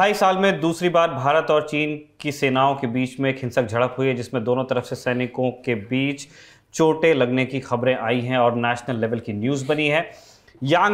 ढाई साल में दूसरी बार भारत और चीन की सेनाओं के बीच में एक हिंसक झड़प हुई है जिसमें दोनों तरफ से सैनिकों के बीच चोटें लगने की खबरें आई हैं और नेशनल लेवल की न्यूज़ बनी है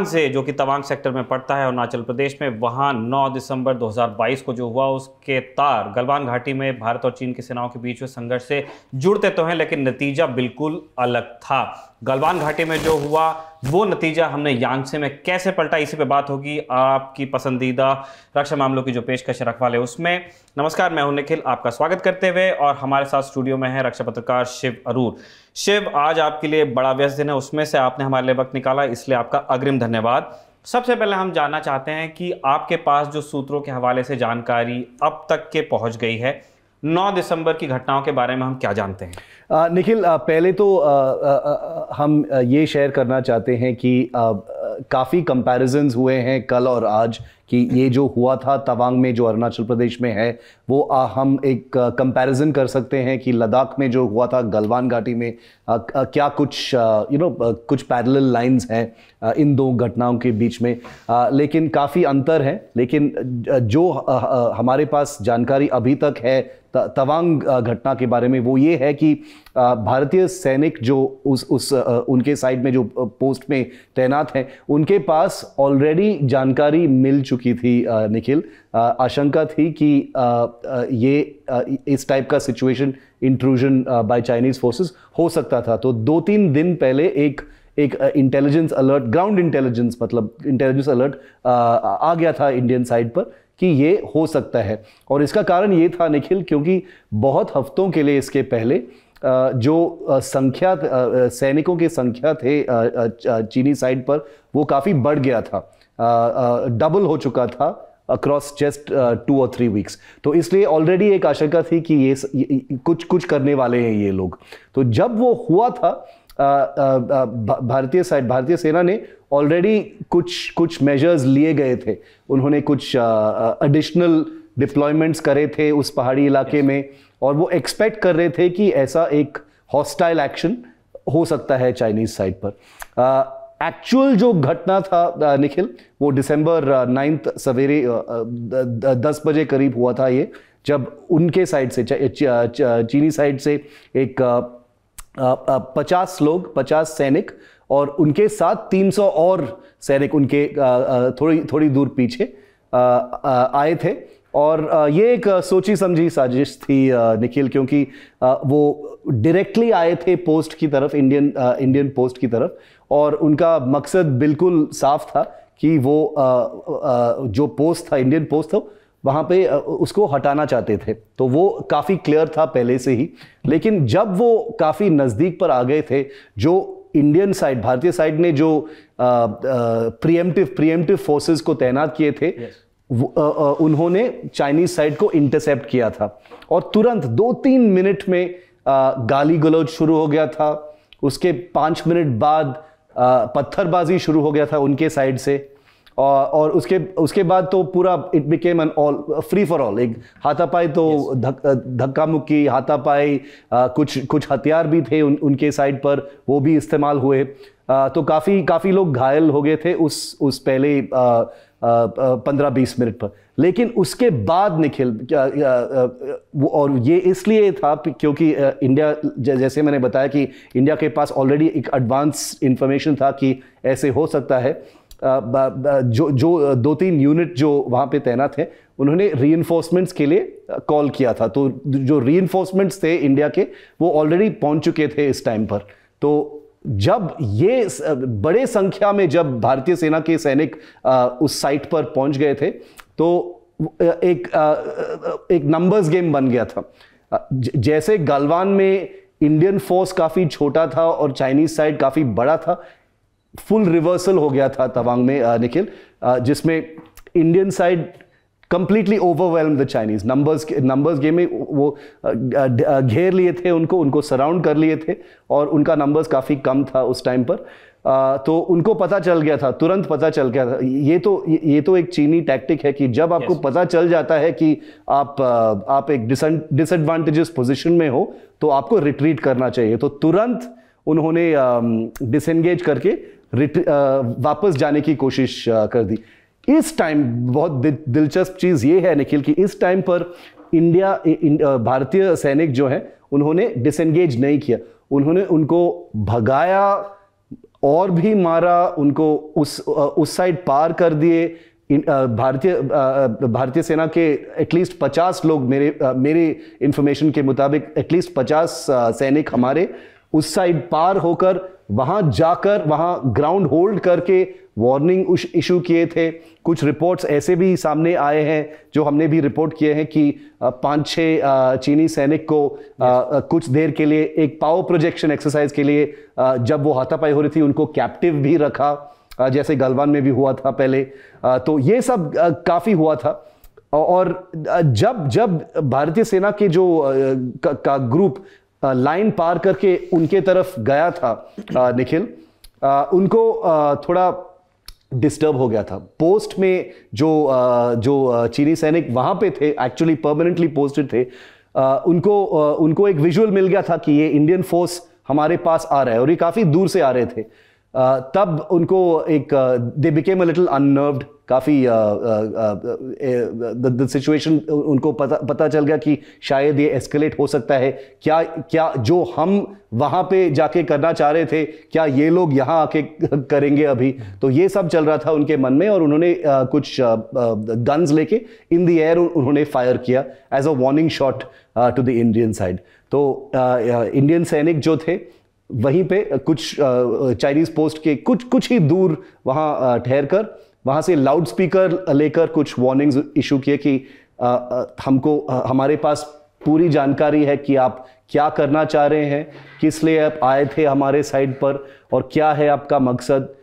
से जो कि तवांग सेक्टर में पड़ता है अरुणाचल प्रदेश में वहां 9 दिसंबर 2022 को जो हुआ उसके तार गलवान घाटी में भारत और चीन की सेनाओं के बीच हुए संघर्ष से जुड़ते तो हैं लेकिन नतीजा बिल्कुल अलग था गलवान घाटी में जो हुआ वो नतीजा हमने से में कैसे पलटा इसी पे बात होगी आपकी पसंदीदा रक्षा मामलों की जो पेशकश रखवाले उसमें नमस्कार मैं हूं निखिल आपका स्वागत करते हुए और हमारे साथ स्टूडियो में है रक्षा पत्रकार शिव अरूर शिव आज आपके लिए बड़ा व्यस्त दिन है उसमें से आपने हमारे लिए वक्त निकाला इसलिए आपका अग्रिम धन्यवाद सबसे पहले हम जानना चाहते हैं कि आपके पास जो सूत्रों के हवाले से जानकारी अब तक के पहुंच गई है 9 दिसंबर की घटनाओं के बारे में हम क्या जानते हैं निखिल पहले तो आ, आ, हम ये शेयर करना चाहते हैं कि काफ़ी कंपैरिजन्स हुए हैं कल और आज कि ये जो हुआ था तवांग में जो अरुणाचल प्रदेश में है वो आ, हम एक कंपैरिजन कर सकते हैं कि लद्दाख में जो हुआ था गलवान घाटी में आ, आ, क्या कुछ यू नो कुछ पैरल लाइंस हैं इन दो घटनाओं के बीच में लेकिन काफ़ी अंतर है लेकिन जो हमारे पास जानकारी अभी तक है तवांग घटना के बारे में वो ये है कि भारतीय सैनिक जो उस उस उनके साइड में जो पोस्ट में तैनात हैं उनके पास ऑलरेडी जानकारी मिल चुकी थी निखिल आशंका थी कि ये इस टाइप का situation intrusion by Chinese forces हो सकता था तो दो तीन दिन पहले एक एक इंटेलिजेंस अलर्ट ग्राउंड इंटेलिजेंस मतलब इंटेलिजेंस अलर्ट आ गया था इंडियन साइड पर कि ये हो सकता है और इसका कारण ये था निखिल क्योंकि बहुत हफ्तों के लिए इसके पहले जो संख्या सैनिकों की संख्या थे चीनी साइड पर वो काफ़ी बढ़ गया था डबल हो चुका था अक्रॉस जस्ट टू और थ्री वीक्स तो इसलिए ऑलरेडी एक आशंका थी कि ये, कुछ कुछ करने वाले हैं ये लोग तो जब वो हुआ था भारतीय साइड भारतीय सेना ने ऑलरेडी कुछ कुछ मेजर्स लिए गए थे उन्होंने कुछ एडिशनल डिप्लॉयमेंट्स करे थे उस पहाड़ी इलाके में और वो एक्सपेक्ट कर रहे थे कि ऐसा एक हॉस्टाइल एक्शन हो सकता है चाइनीज साइड पर एक्चुअल uh, जो घटना था uh, निखिल वो दिसंबर नाइन्थ uh, सवेरे दस बजे करीब हुआ था ये जब उनके साइड से चीनी साइड से एक पचास लोग पचास सैनिक और उनके साथ तीन सौ और सैनिक उनके थोड़ी थोड़ी दूर पीछे आए थे और ये एक सोची समझी साजिश थी निखिल क्योंकि वो डायरेक्टली आए थे पोस्ट की तरफ इंडियन इंडियन पोस्ट की तरफ और उनका मकसद बिल्कुल साफ था कि वो जो पोस्ट था इंडियन पोस्ट था वहाँ पे उसको हटाना चाहते थे तो वो काफ़ी क्लियर था पहले से ही लेकिन जब वो काफ़ी नज़दीक पर आ गए थे जो इंडियन साइड भारतीय साइड ने जो प्रियमटिव प्रियमटिव फोर्सेस को तैनात किए थे yes. उन्होंने चाइनीज साइड को इंटरसेप्ट किया था और तुरंत दो तीन मिनट में गाली गलौज शुरू हो गया था उसके पाँच मिनट बाद पत्थरबाजी शुरू हो गया था उनके साइड से और उसके उसके बाद तो पूरा it became an all free for all एक हाथापाई तो धक्का मुक्की हाथापाई कुछ कुछ हथियार भी थे उन, उनके साइड पर वो भी इस्तेमाल हुए तो काफ़ी काफ़ी लोग घायल हो गए थे उस उस पहले आ, पंद्रह बीस मिनट पर लेकिन उसके बाद निखिल और ये इसलिए था क्योंकि इंडिया जैसे मैंने बताया कि इंडिया के पास ऑलरेडी एक एडवांस इन्फॉर्मेशन था कि ऐसे हो सकता है जो जो दो तीन यूनिट जो वहाँ पे तैनात हैं उन्होंने री के लिए कॉल किया था तो जो री थे इंडिया के वो ऑलरेडी पहुँच चुके थे इस टाइम पर तो जब ये बड़े संख्या में जब भारतीय सेना के सैनिक उस साइट पर पहुंच गए थे तो एक एक नंबर्स गेम बन गया था जैसे गलवान में इंडियन फोर्स काफ़ी छोटा था और चाइनीज साइड काफ़ी बड़ा था फुल रिवर्सल हो गया था तवांग में निखिल जिसमें Indian side completely overwhelm the Chinese numbers numbers game में वो घेर लिए थे उनको उनको सराउंड कर लिए थे और उनका नंबर्स काफ़ी कम था उस टाइम पर आ, तो उनको पता चल गया था तुरंत पता चल गया था ये तो ये तो एक चीनी टैक्टिक है कि जब आपको yes. पता चल जाता है कि आप आप एक डिसएडवांटेजेस पोजीशन में हो तो आपको रिट्रीट करना चाहिए तो तुरंत उन्होंने डिसंगेज करके आ, वापस जाने की कोशिश कर दी इस टाइम बहुत दिलचस्प चीज़ ये है निखिल कि इस टाइम पर इंडिया भारतीय सैनिक जो हैं उन्होंने डिसंगेज नहीं किया उन्होंने उनको भगाया और भी मारा उनको उस उस साइड पार कर दिए भारतीय भारतीय सेना के एटलीस्ट 50 लोग मेरे मेरे इंफॉर्मेशन के मुताबिक एटलीस्ट 50 सैनिक हमारे उस साइड पार होकर वहां जाकर वहां ग्राउंड होल्ड करके वार्निंग उस इशू किए थे कुछ रिपोर्ट्स ऐसे भी सामने आए हैं जो हमने भी रिपोर्ट किए हैं कि पाँच छः चीनी सैनिक को कुछ देर के लिए एक पावर प्रोजेक्शन एक्सरसाइज के लिए जब वो हाथापाई हो रही थी उनको कैप्टिव भी रखा जैसे गलवान में भी हुआ था पहले तो ये सब काफ़ी हुआ था और जब जब भारतीय सेना के जो का ग्रुप लाइन पार करके उनके तरफ गया था निखिल उनको थोड़ा डिस्टर्ब हो गया था पोस्ट में जो जो चीनी सैनिक वहाँ पे थे एक्चुअली परमानेंटली पोस्टेड थे उनको उनको एक विजुअल मिल गया था कि ये इंडियन फोर्स हमारे पास आ रहा है और ये काफ़ी दूर से आ रहे थे तब उनको एक दे बिकेम अ लिटल अननर्व्ड काफ़ी द सिचुएशन उनको पता पता चल गया कि शायद ये एस्केलेट हो सकता है क्या क्या जो हम वहाँ पे जाके करना चाह रहे थे क्या ये लोग यहाँ आके करेंगे अभी तो ये सब चल रहा था उनके मन में और उन्होंने आ, कुछ गन्स लेके इन द एयर उन्होंने फायर किया as a warning shot to the Indian side तो इंडियन सैनिक जो थे वहीं पे कुछ चाइनीज़ पोस्ट के कुछ कुछ ही दूर वहाँ ठहर कर वहाँ से लाउड स्पीकर लेकर कुछ वार्निंग्स इशू किए कि आ, आ, हमको आ, हमारे पास पूरी जानकारी है कि आप क्या करना चाह रहे हैं किस लिए आप आए थे हमारे साइड पर और क्या है आपका मकसद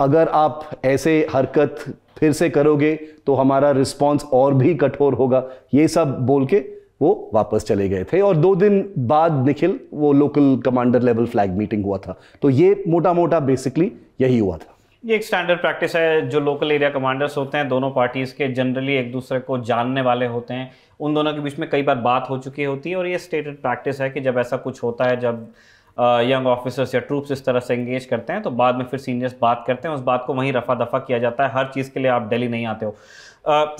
अगर आप ऐसे हरकत फिर से करोगे तो हमारा रिस्पॉन्स और भी कठोर होगा ये सब बोल के वो वापस चले गए थे और दो दिन बाद निखिल वो local commander level flag meeting हुआ था तो ये मोटा मोटा बेसिकली यही हुआ था ये एक स्टैंडर्ड प्रैक्टिस है जो लोकल एरिया कमांडर्स होते हैं दोनों पार्टीज़ के जनरली एक दूसरे को जानने वाले होते हैं उन दोनों के बीच में कई बार बात हो चुकी होती है और ये स्टेटेड प्रैक्टिस है कि जब ऐसा कुछ होता है जब यंग ऑफिसर्स या ट्रूप्स इस तरह से एंगेज करते हैं तो बाद में फिर सीनियर्स बात करते हैं उस बात को वहीं रफा दफा किया जाता है हर चीज़ के लिए आप डेली नहीं आते हो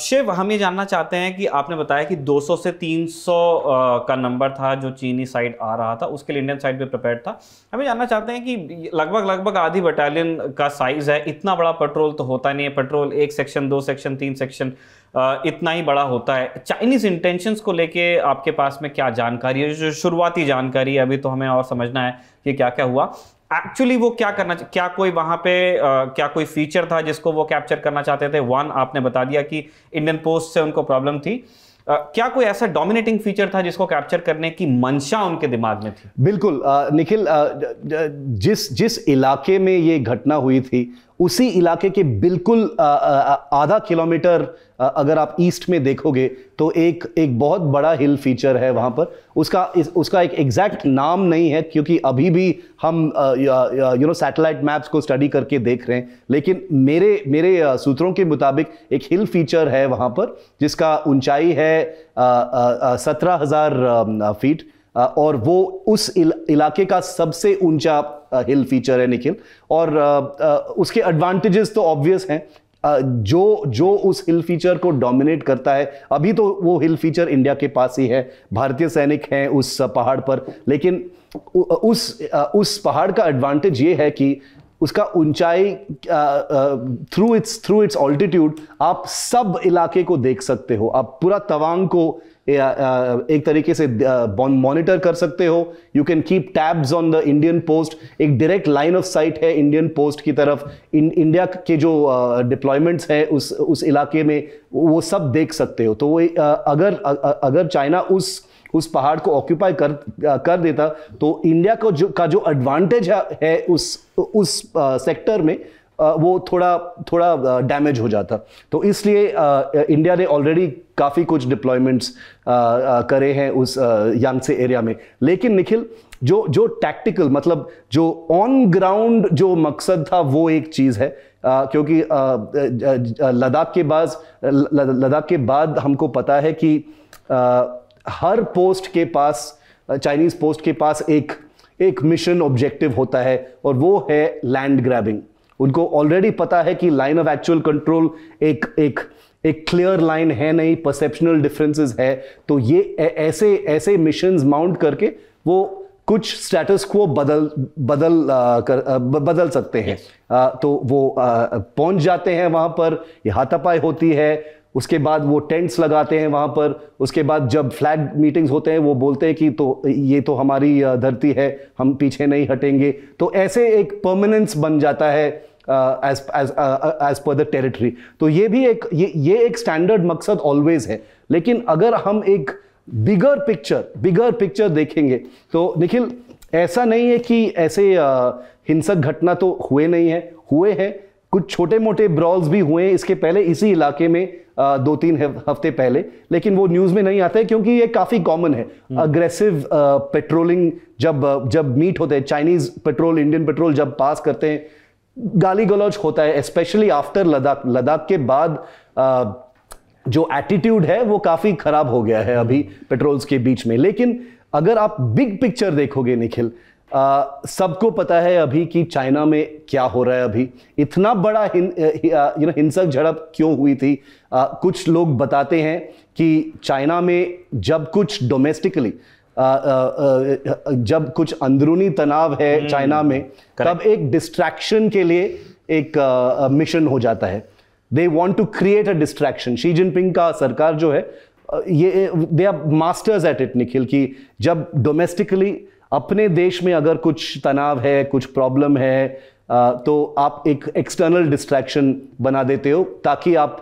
शिव हम ये जानना चाहते हैं कि आपने बताया कि 200 से 300 का नंबर था जो चीनी साइड आ रहा था उसके लिए इंडियन साइड भी प्रिपेयर था हम ये जानना चाहते हैं कि लगभग लगभग आधी बटालियन का साइज़ है इतना बड़ा पेट्रोल तो होता नहीं है पेट्रोल एक सेक्शन दो सेक्शन तीन सेक्शन इतना ही बड़ा होता है चाइनीज़ इंटेंशंस को लेके आपके पास में क्या जानकारी है जो शुरुआती जानकारी है अभी तो हमें और समझना है कि क्या क्या हुआ एक्चुअली वो क्या करना क्या कोई वहां पे आ, क्या कोई फीचर था जिसको वो कैप्चर करना चाहते थे वन आपने बता दिया कि इंडियन पोस्ट से उनको प्रॉब्लम थी Uh, क्या कोई ऐसा डोमिनेटिंग फीचर था जिसको कैप्चर करने की मंशा उनके दिमाग में थी बिल्कुल निखिल जिस जिस इलाके में ये घटना हुई थी उसी इलाके के बिल्कुल आधा किलोमीटर अगर आप ईस्ट में देखोगे तो एक एक बहुत बड़ा हिल फीचर है वहाँ पर उसका इस, उसका एक एग्जैक्ट नाम नहीं है क्योंकि अभी भी हम यू नो सैटेलाइट मैप्स को स्टडी करके देख रहे हैं लेकिन मेरे मेरे सूत्रों के मुताबिक एक हिल फीचर है वहाँ पर जिसका ऊंचाई है सत्रह हज़ार फीट और वो उस इलाके का सबसे ऊंचा हिल फीचर है निखिल और उसके एडवांटेजेस तो ऑब्वियस हैं जो जो उस हिल फीचर को डोमिनेट करता है अभी तो वो हिल फीचर इंडिया के पास ही है भारतीय सैनिक हैं उस पहाड़ पर लेकिन उस उस पहाड़ का एडवांटेज ये है कि उसका ऊंचाई through its through its altitude आप सब इलाके को देख सकते हो आप पूरा तवांग को एक तरीके से मॉनिटर कर सकते हो you can keep tabs on the Indian post एक डायरेक्ट लाइन ऑफ साइट है इंडियन पोस्ट की तरफ इन इंडिया के जो डिप्लॉयमेंट्स हैं उस उस इलाके में वो सब देख सकते हो तो वो अगर अगर चाइना उस उस पहाड़ को ऑक्यूपाई कर कर देता तो इंडिया को जो का जो एडवांटेज है उस उस सेक्टर में वो थोड़ा थोड़ा डैमेज हो जाता तो इसलिए इंडिया ने ऑलरेडी काफ़ी कुछ डिप्लॉयमेंट्स करे हैं उस यांग से एरिया में लेकिन निखिल जो जो टैक्टिकल मतलब जो ऑन ग्राउंड जो मकसद था वो एक चीज़ है आ, क्योंकि लद्दाख के बाद लद्दाख के बाद हमको पता है कि आ, हर पोस्ट के पास चाइनीज़ पोस्ट के पास एक एक मिशन ऑब्जेक्टिव होता है और वो है लैंड ग्रैबिंग उनको ऑलरेडी पता है कि लाइन ऑफ एक्चुअल कंट्रोल एक एक एक क्लियर लाइन है नहीं परसेप्शनल डिफरेंसेस है तो ये ऐसे ऐसे मिशन माउंट करके वो कुछ स्टेटस को बदल बदल आ, कर आ, बदल सकते हैं yes. आ, तो वो आ, पहुंच जाते हैं वहां पर हाथापाई होती है उसके बाद वो टेंट्स लगाते हैं वहाँ पर उसके बाद जब फ्लैग मीटिंग्स होते हैं वो बोलते हैं कि तो ये तो हमारी धरती है हम पीछे नहीं हटेंगे तो ऐसे एक परमानेंस बन जाता है as as per the territory तो ये भी एक ये ये एक स्टैंडर्ड मकसद ऑलवेज है लेकिन अगर हम एक बिगर पिक्चर बिगर पिक्चर देखेंगे तो निखिल ऐसा नहीं है कि ऐसे हिंसक घटना तो हुए नहीं है हुए हैं कुछ छोटे मोटे ब्रॉल्स भी हुए हैं इसके पहले इसी इलाके में दो तीन हफ्ते पहले लेकिन वो न्यूज़ में नहीं आते क्योंकि ये काफ़ी कॉमन है हम्म। अग्रेसिव पेट्रोलिंग जब जब मीट होते हैं चाइनीज़ पेट्रोल इंडियन पेट्रोल जब पास करते हैं गाली गलौज होता है स्पेशली आफ्टर लद्दाख लद्दाख के बाद आ, जो एटीट्यूड है वो काफ़ी ख़राब हो गया है अभी पेट्रोल्स हम्म। के बीच में लेकिन अगर आप बिग पिक्चर देखोगे निखिल सबको पता है अभी कि चाइना में क्या हो रहा है अभी इतना बड़ा यू नो हिंसक झड़प क्यों हुई थी आ, कुछ लोग बताते हैं कि चाइना में जब कुछ डोमेस्टिकली जब कुछ अंदरूनी तनाव है हम्म, चाइना में तब एक डिस्ट्रैक्शन के लिए एक मिशन हो जाता है they want to create a distraction Xi Jinping का सरकार जो है ये they are masters at it Nikhil कि जब डोमेस्टिकली अपने देश में अगर कुछ तनाव है कुछ प्रॉब्लम है तो आप एक एक्सटर्नल डिस्ट्रैक्शन बना देते हो ताकि आप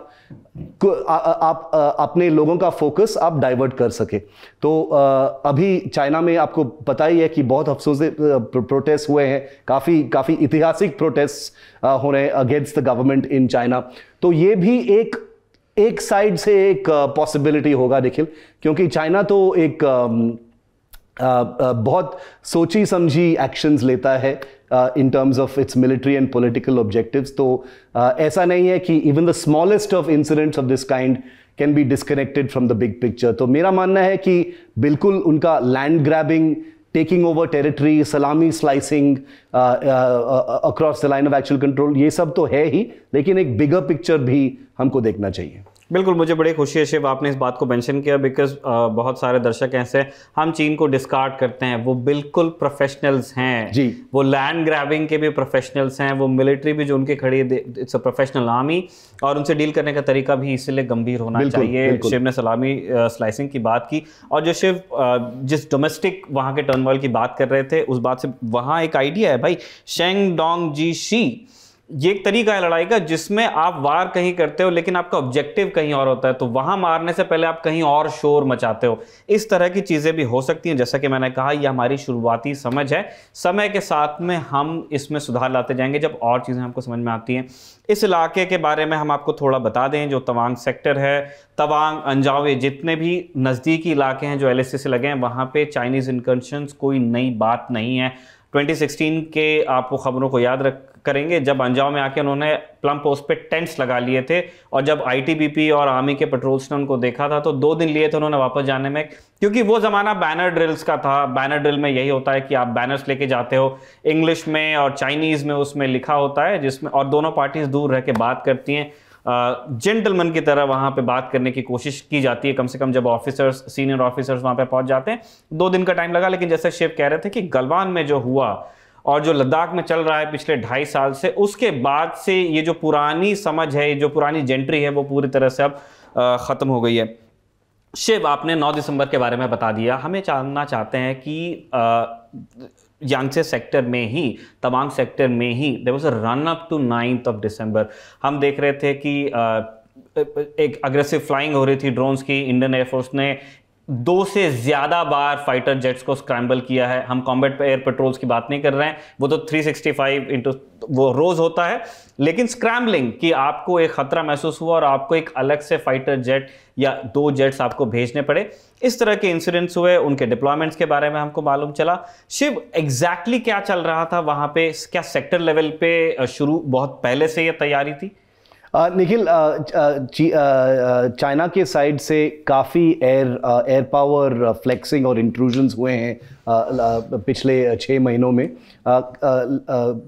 आ, आप अपने लोगों का फोकस आप डाइवर्ट कर सके तो आ, अभी चाइना में आपको पता ही है कि बहुत अफसोस प्रोटेस्ट हुए हैं काफ़ी काफ़ी ऐतिहासिक प्रोटेस्ट हो रहे हैं against the government in China तो ये भी एक एक साइड से एक पॉसिबिलिटी होगा निखिल क्योंकि चाइना तो एक बहुत सोची समझी एक्शंस लेता है in terms of its military and political objectives तो ऐसा नहीं है कि even the smallest of incidents of this kind can be disconnected from the big picture तो मेरा मानना है कि बिल्कुल उनका land grabbing taking over territory salami slicing across the line of actual control ये सब तो है ही लेकिन एक बिगर पिक्चर भी हमको देखना चाहिए बिल्कुल मुझे बड़ी खुशी है शिव आपने इस बात को मेंशन किया बिकॉज बहुत सारे दर्शक ऐसे हम चीन को डिस्कार्ड करते हैं वो बिल्कुल प्रोफेशनल्स हैं जी वो लैंड ग्रैबिंग के भी प्रोफेशनल्स हैं वो मिलिट्री भी जो उनके खड़ी इट्स अ प्रोफेशनल आर्मी और उनसे डील करने का तरीका भी इसलिए गंभीर होना बिल्कुल, चाहिए बिल्कुल। शिव ने सलामी आ, स्लाइसिंग की बात की और जो शिव आ, जिस डोमेस्टिक वहाँ के टर्नवाल की बात कर रहे थे उस बात से वहाँ एक आइडिया है भाई शेंग डोंग जी शी ये एक तरीका है लड़ाई का जिसमें आप वार कहीं करते हो लेकिन आपका ऑब्जेक्टिव कहीं और होता है तो वहां मारने से पहले आप कहीं और शोर मचाते हो इस तरह की चीज़ें भी हो सकती हैं जैसा कि मैंने कहा यह हमारी शुरुआती समझ है समय के साथ में हम इसमें सुधार लाते जाएंगे जब और चीज़ें हमको समझ में आती हैं इस इलाके के बारे में हम आपको थोड़ा बता दें जो तवांग सेक्टर है तवांग अंजावे जितने भी नज़दीकी इलाके हैं जो एल से लगे हैं वहाँ पर चाइनीज़ इनकन्शंस कोई नई बात नहीं है 2016 के आप वो खबरों को याद रख करेंगे जब अंजाव में आके उन्होंने प्लम पोस्ट पे टेंट्स लगा लिए थे और जब आईटीबीपी और आर्मी के पेट्रोल्स ने उनको देखा था तो दो दिन लिए थे उन्होंने वापस जाने में क्योंकि वो ज़माना बैनर ड्रिल्स का था बैनर ड्रिल में यही होता है कि आप बैनर्स लेके जाते हो इंग्लिश में और चाइनीज़ में उसमें लिखा होता है जिसमें और दोनों पार्टीज़ दूर रह के बात करती हैं जेंटलमैन की तरह वहां पे बात करने की कोशिश की जाती है कम से कम जब ऑफिसर्स सीनियर ऑफिसर्स वहां पे पहुंच जाते हैं दो दिन का टाइम लगा लेकिन जैसे शेव कह रहे थे कि गलवान में जो हुआ और जो लद्दाख में चल रहा है पिछले ढाई साल से उसके बाद से ये जो पुरानी समझ है जो पुरानी जेंट्री है वो पूरी तरह से अब ख़त्म हो गई है शिव आपने 9 दिसंबर के बारे में बता दिया हमें जानना चाहते हैं कि यांगसे सेक्टर में ही तवांग सेक्टर में ही there was a run up to ninth of December हम देख रहे थे कि आ, एक अग्रेसिव फ्लाइंग हो रही थी ड्रोन्स की इंडियन एयरफोर्स ने दो से ज़्यादा बार फाइटर जेट्स को स्क्रैम्बल किया है हम कॉम्बेट एयर पेट्रोल्स की बात नहीं कर रहे हैं वो तो 365 इंटू वो रोज़ होता है लेकिन स्क्रैम्बलिंग कि आपको एक ख़तरा महसूस हुआ और आपको एक अलग से फाइटर जेट या दो जेट्स आपको भेजने पड़े इस तरह के इंसिडेंट्स हुए उनके डिप्लॉयमेंट्स के बारे में हमको मालूम चला शिव एग्जैक्टली exactly क्या चल रहा था वहाँ पे क्या सेक्टर लेवल पे शुरू बहुत पहले से यह तैयारी थी निखिल चाइना के साइड से काफ़ी एयर एयर पावर फ्लेक्सिंग और इंट्रूजन्स हुए हैं पिछले छः महीनों में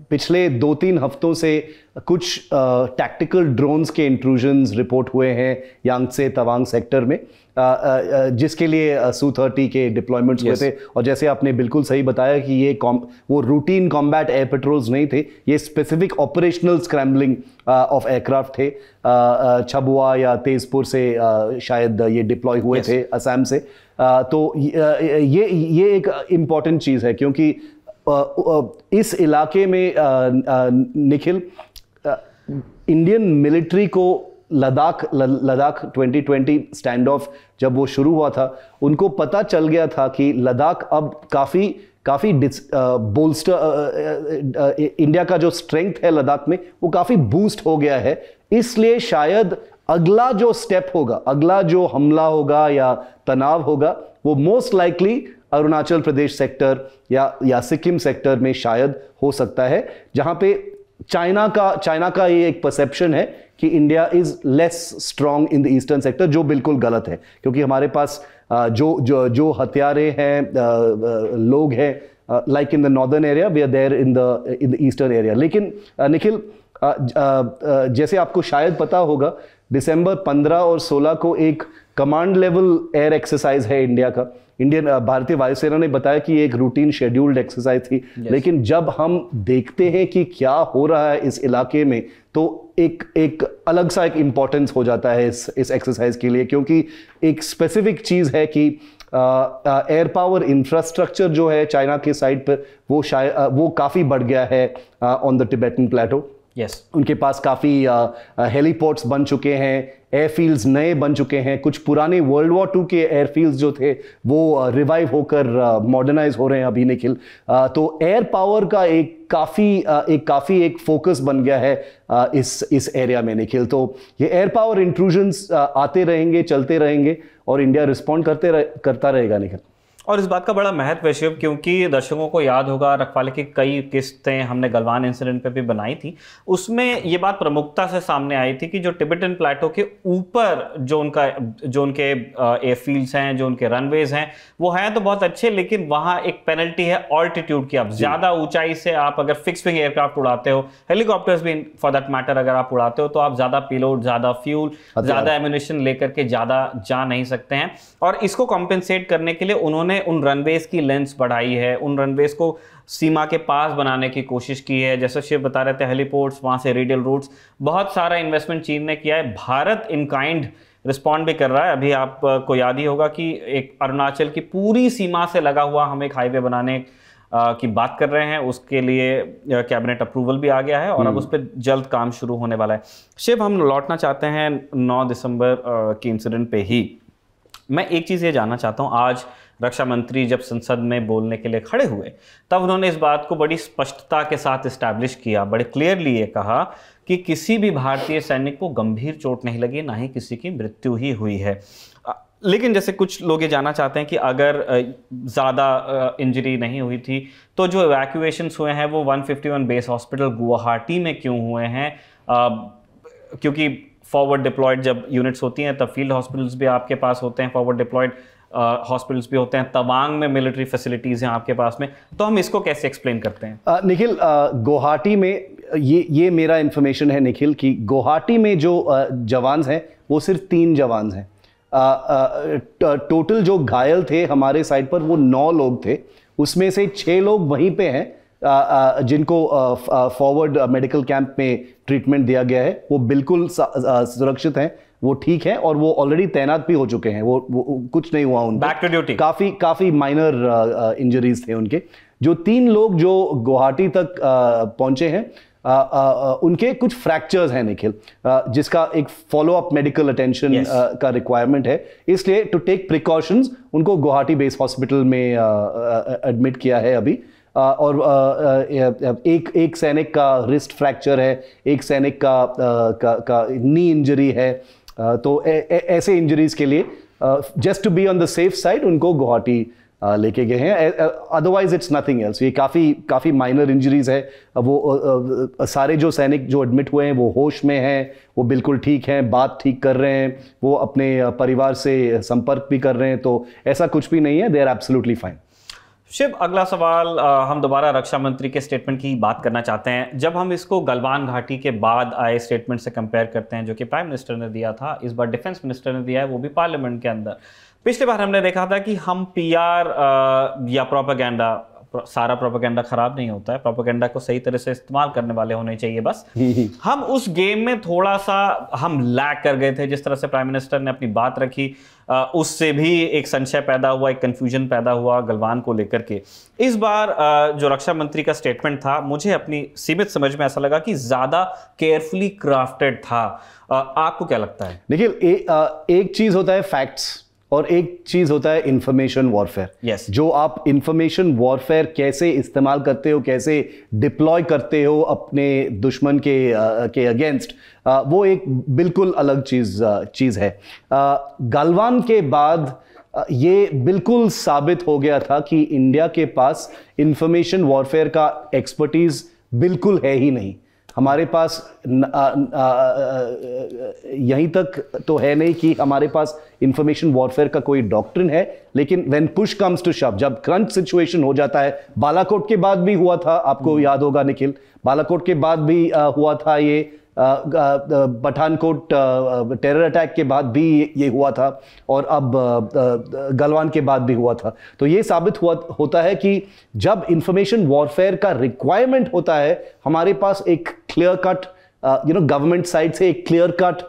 पिछले दो तीन हफ्तों से कुछ टैक्टिकल ड्रोन्स के इंट्रूजन्स रिपोर्ट हुए हैं यांगसे तवांग सेक्टर में जिसके लिए सू थर्टी के डिप्लॉयमेंट्स हुए थे और जैसे आपने बिल्कुल सही बताया कि ये वो रूटीन कॉम्बैट एयर पेट्रोल्स नहीं थे ये specific operational scrambling of aircraft थे छबुआ या तेजपुर से शायद ये डिप्लॉय हुए थे असम से तो ये ये एक इम्पॉर्टेंट चीज़ है क्योंकि इस इलाके में निखिल इंडियन मिलिट्री को लद्दाख लद्दाख 2020 स्टैंड ऑफ जब वो शुरू हुआ था उनको पता चल गया था कि लद्दाख अब काफ़ी काफ़ी बोल्स्टर इंडिया का जो स्ट्रेंथ है लद्दाख में वो काफ़ी बूस्ट हो गया है इसलिए शायद अगला जो स्टेप होगा अगला जो हमला होगा या तनाव होगा वो most likely Arunachal Pradesh sector या या सिक्किम सेक्टर में शायद हो सकता है जहां पे चाइना का चाइना का ये एक परसेप्शन है कि India is less strong in the eastern sector जो बिल्कुल गलत है क्योंकि हमारे पास जो जो जो हथियारे हैं लोग हैं like in the northern area we are there in the in the eastern area लेकिन निखिल जैसे आपको शायद पता होगा दिसंबर 15 और 16 को एक कमांड लेवल एयर एक्सरसाइज है इंडिया का इंडियन भारतीय वायुसेना ने बताया कि एक रूटीन शेड्यूल्ड एक्सरसाइज थी yes. लेकिन जब हम देखते हैं कि क्या हो रहा है इस इलाके में तो एक एक अलग सा एक इम्पोर्टेंस हो जाता है इस इस एक्सरसाइज के लिए क्योंकि एक स्पेसिफिक चीज़ है कि एयर पावर इंफ्रास्ट्रक्चर जो है चाइना के साइड पर वो शायद वो काफ़ी बढ़ गया है on the Tibetan plateau yes. उनके पास काफ़ी हेलीपोर्ट्स बन चुके हैं एयरफील्ड्स नए बन चुके हैं कुछ पुराने वर्ल्ड वॉर टू के एयरफील्ड्स जो थे वो रिवाइव होकर मॉडर्नाइज हो रहे हैं अभी निखिल तो एयर पावर का एक काफ़ी एक काफ़ी एक फोकस बन गया है इस इस एरिया में निखिल तो ये एयर पावर इंट्रूजन्स आते रहेंगे चलते रहेंगे और इंडिया रिस्पॉन्ड करते रह, करता रहेगा निखिल और इस बात का बड़ा महत्व है शिव क्योंकि दर्शकों को याद होगा रखवाले की कई किस्तें हमने गलवान इंसिडेंट पे भी बनाई थी उसमें ये बात प्रमुखता से सामने आई थी कि जो टिबेटन प्लेटो के ऊपर जो उनका जो उनके एयरफील्ड्स हैं जो उनके रनवेज हैं वो हैं तो बहुत अच्छे लेकिन वहाँ एक पेनल्टी है ऑल्टीट्यूड की आप ज़्यादा ऊंचाई से आप अगर फिक्स विंग एयरक्राफ्ट उड़ाते हो हेलीकॉप्टर्स भी फॉर दैट मैटर अगर आप उड़ाते हो तो आप ज़्यादा पिलोट ज़्यादा फ्यूल ज़्यादा एम्यूनिशन लेकर के ज़्यादा जा नहीं सकते हैं और इसको कॉम्पेंसेट करने के लिए उन्होंने उन्होंने उन रनवेज की लेंथ बढ़ाई है उन रनवेज को सीमा के पास बनाने की कोशिश की है जैसे शिव बता रहे थे हेलीपोर्ट्स वहाँ से रेडियल रूट्स बहुत सारा इन्वेस्टमेंट चीन ने किया है भारत इन काइंड रिस्पॉन्ड भी कर रहा है अभी आपको याद ही होगा कि एक अरुणाचल की पूरी सीमा से लगा हुआ हम एक हाईवे बनाने की बात कर रहे हैं उसके लिए कैबिनेट अप्रूवल भी आ गया है और अब हम्म। उस पर जल्द काम शुरू होने वाला है शिव हम लौटना चाहते हैं 9 दिसंबर के इंसिडेंट पे ही मैं एक चीज़ ये जानना चाहता हूँ आज रक्षा मंत्री जब संसद में बोलने के लिए खड़े हुए तब उन्होंने इस बात को बड़ी स्पष्टता के साथ इस्टेब्लिश किया बड़े क्लियरली ये कहा कि किसी भी भारतीय सैनिक को गंभीर चोट नहीं लगी ना ही किसी की मृत्यु ही हुई है लेकिन जैसे कुछ लोग ये जानना चाहते हैं कि अगर ज़्यादा इंजरी नहीं हुई थी तो जो इवैक्यूएशंस हुए हैं वो 151 बेस हॉस्पिटल गुवाहाटी में क्यों हुए हैं क्योंकि फॉरवर्ड डिप्लॉयड जब यूनिट्स होती हैं तब फील्ड हॉस्पिटल्स भी आपके पास होते हैं फॉरवर्ड डिप्लॉयड हॉस्पिटल्स भी होते हैं तवांग में मिलिट्री फैसिलिटीज़ हैं आपके पास में तो हम इसको कैसे एक्सप्लेन करते हैं निखिल गुवाहाटी में ये ये मेरा इन्फॉर्मेशन है निखिल कि गुवाहाटी में जो जवान हैं वो सिर्फ तीन जवान हैं टोटल जो घायल थे हमारे साइड पर वो नौ लोग थे उसमें से छः लोग वहीं पे हैं जिनको फॉरवर्ड मेडिकल कैंप में ट्रीटमेंट दिया गया है वो बिल्कुल सुरक्षित हैं वो ठीक है और वो ऑलरेडी तैनात भी हो चुके हैं वो, वो कुछ नहीं हुआ उनको बैक टू ड्यूटी काफ़ी काफ़ी माइनर इंजरीज थे उनके जो तीन लोग जो गुवाहाटी तक uh, पहुंचे हैं आ, आ, आ, उनके कुछ फ्रैक्चर्स हैं निखिल uh, जिसका एक फॉलो अप मेडिकल अटेंशन का रिक्वायरमेंट है इसलिए टू टेक प्रिकॉशंस उनको गुवाहाटी बेस हॉस्पिटल में एडमिट uh, किया है अभी और एक एक सैनिक का रिस्ट फ्रैक्चर है एक सैनिक का का, का नी इंजरी है Uh, तो ऐसे इंजरीज के लिए just to be on the safe side उनको गुवाहाटी uh, लेके गए हैं अदरवाइज इट्स नथिंग एल्स ये काफ़ी काफ़ी माइनर इंजरीज है वो सारे जो सैनिक जो एडमिट हुए हैं वो होश में हैं वो बिल्कुल ठीक हैं बात ठीक कर रहे हैं वो अपने परिवार से संपर्क भी कर रहे हैं तो ऐसा कुछ भी नहीं है they are absolutely fine Shiv अगला सवाल आ, हम दोबारा रक्षा मंत्री के स्टेटमेंट की बात करना चाहते हैं जब हम इसको गलवान घाटी के बाद आए स्टेटमेंट से कंपेयर करते हैं जो कि प्राइम मिनिस्टर ने दिया था इस बार डिफेंस मिनिस्टर ने दिया है वो भी पार्लियामेंट के अंदर पिछले बार हमने देखा था कि हम पीआर या प्रोपागेंडा सारा प्रोपोगेंडा खराब नहीं होता है प्रोपोगेंडा को सही तरह से इस्तेमाल करने वाले होने चाहिए बस हम उस गेम में थोड़ा सा हम लैक कर गए थे जिस तरह से प्राइम मिनिस्टर ने अपनी बात रखी उससे भी एक संशय पैदा हुआ एक कंफ्यूजन पैदा हुआ गलवान को लेकर के इस बार जो रक्षा मंत्री का स्टेटमेंट था मुझे अपनी सीमित समझ में ऐसा लगा कि ज़्यादा केयरफुली क्राफ्टेड था आपको क्या लगता है देखिए एक चीज़ होता है फैक्ट्स और एक चीज होता है इंफॉर्मेशन वॉरफेयर यस जो आप इंफॉर्मेशन वॉरफेयर कैसे इस्तेमाल करते हो कैसे डिप्लॉय करते हो अपने दुश्मन के आ, के अगेंस्ट आ, वो एक बिल्कुल अलग चीज चीज है आ, के बाद ये बिल्कुल साबित हो गया था कि इंडिया के पास इंफॉर्मेशन वॉरफेयर का एक्सपर्टीज बिल्कुल है ही नहीं हमारे पास यहीं तक तो है नहीं कि हमारे पास इंफॉर्मेशन वॉरफेयर का कोई डॉक्ट्रिन है लेकिन when push comes to shove जब क्रंच सिचुएशन हो जाता है बालाकोट के बाद भी हुआ था आपको हम्म। याद होगा निखिल बालाकोट के बाद भी हुआ था ये पठानकोट टेरर अटैक के बाद भी ये हुआ था और अब गलवान के बाद भी हुआ था तो ये साबित हुआ होता है कि जब इंफॉर्मेशन वॉरफेयर का रिक्वायरमेंट होता है हमारे पास एक clear cut you know government side से एक क्लियर कट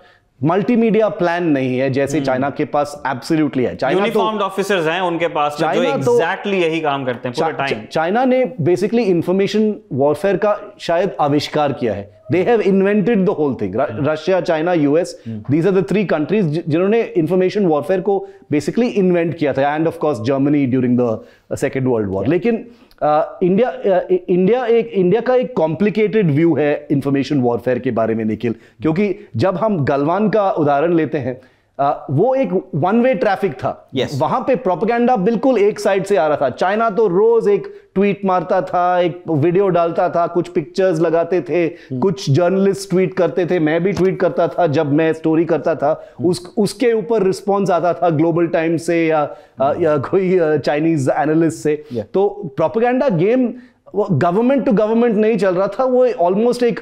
मल्टीमीडिया प्लान नहीं है जैसे हम्म। चाइना के पास एब्सोल्युटली है यूनिफॉर्म्ड ऑफिसर्स तो, हैं उनके पास जो एग्जैक्टली तो, यही काम करते हैं पूरा टाइम चाइना ने बेसिकली इंफॉर्मेशन वॉरफेयर का शायद आविष्कार किया है they have invented the whole thing Russia China US these are the three countries जिन्होंने इंफॉर्मेशन वॉरफेयर को बेसिकली इन्वेंट किया था and of course Germany during the second world war लेकिन इंडिया uh, इंडिया uh, एक India का एक complicated view है information warfare के बारे में निखिल क्योंकि जब हम गलवान का उदाहरण लेते हैं वो एक वन वे ट्रैफिक था yes. वहां पे प्रोपोगेंडा बिल्कुल एक साइड से आ रहा था चाइना तो रोज एक ट्वीट मारता था एक वीडियो डालता था कुछ पिक्चर्स लगाते थे hmm. कुछ जर्नलिस्ट ट्वीट करते थे मैं भी ट्वीट करता था जब मैं स्टोरी करता था hmm. उस उसके ऊपर रिस्पॉन्स आता था ग्लोबल टाइम्स से या, hmm. या कोई चाइनीज एनालिस्ट से yeah. तो प्रोपोगेंडा गेम वो गवर्नमेंट टू गवर्नमेंट नहीं चल रहा था वो ऑलमोस्ट एक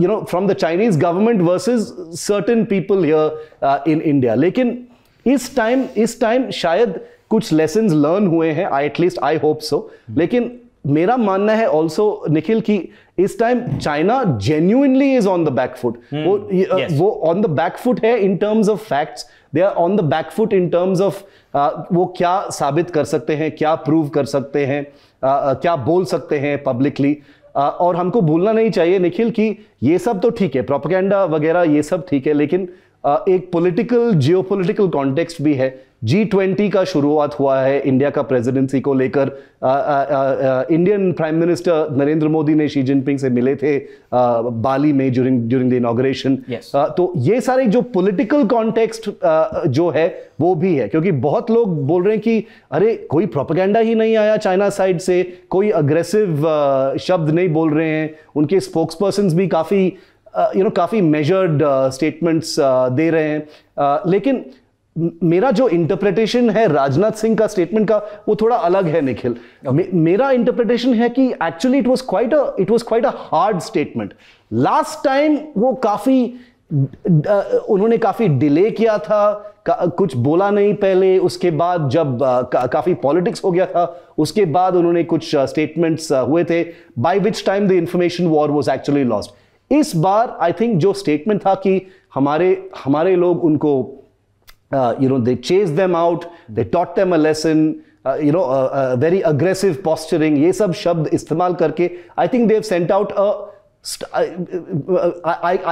you know from the Chinese government versus certain people here in India लेकिन इस टाइम इस टाइम शायद कुछ लेसन लर्न हुए हैं I at least I hope so लेकिन मेरा मानना है ऑल्सो निखिल की इस time China genuinely is on the back foot वो uh, वो ऑन द बैक फुट है in terms of facts they are on the backfoot in terms of वो क्या साबित कर सकते हैं क्या प्रूव कर सकते हैं uh, uh, क्या बोल सकते हैं पब्लिकली uh, और हमको भूलना नहीं चाहिए निखिल कि ये सब तो ठीक है प्रोपोकेंडा वगैरह ये सब ठीक है लेकिन uh, एक पॉलिटिकल जियोपॉलिटिकल कॉन्टेक्स्ट भी है जी ट्वेंटी का शुरुआत हुआ है इंडिया का प्रेसिडेंसी को लेकर Indian prime minister Narendra Modi ने शी जिनपिंग से मिले थे आ, बाली में ज्यूरिंग ज्यूरिंग द इनाग्रेशन तो ये सारे जो पॉलिटिकल कॉन्टेक्स्ट जो है वो भी है क्योंकि बहुत लोग बोल रहे हैं कि अरे कोई प्रोपेगेंडा ही नहीं आया चाइना साइड से कोई अग्रेसिव आ, शब्द नहीं बोल रहे हैं उनके स्पोक्स पर्सन भी काफ़ी यू नो काफ़ी मेजर्ड स्टेटमेंट्स दे रहे हैं uh, लेकिन मेरा जो इंटरप्रिटेशन है राजनाथ सिंह का स्टेटमेंट का वो थोड़ा अलग है निखिल okay. मे, मेरा इंटरप्रिटेशन है कि actually it was quite a it was quite a hard statement last time वो काफी उन्होंने काफी डिले किया था का, कुछ बोला नहीं पहले उसके बाद जब का, काफी पॉलिटिक्स हो गया था उसके बाद उन्होंने कुछ स्टेटमेंट्स हुए थे by which time the information war was actually lost इस बार आई थिंक जो स्टेटमेंट था कि हमारे हमारे लोग उनको Uh, you know, they chased them out, they taught them a lesson, uh, you know, uh, uh, very aggressive posturing, ye sab shabd istemal karke, I think they've sent out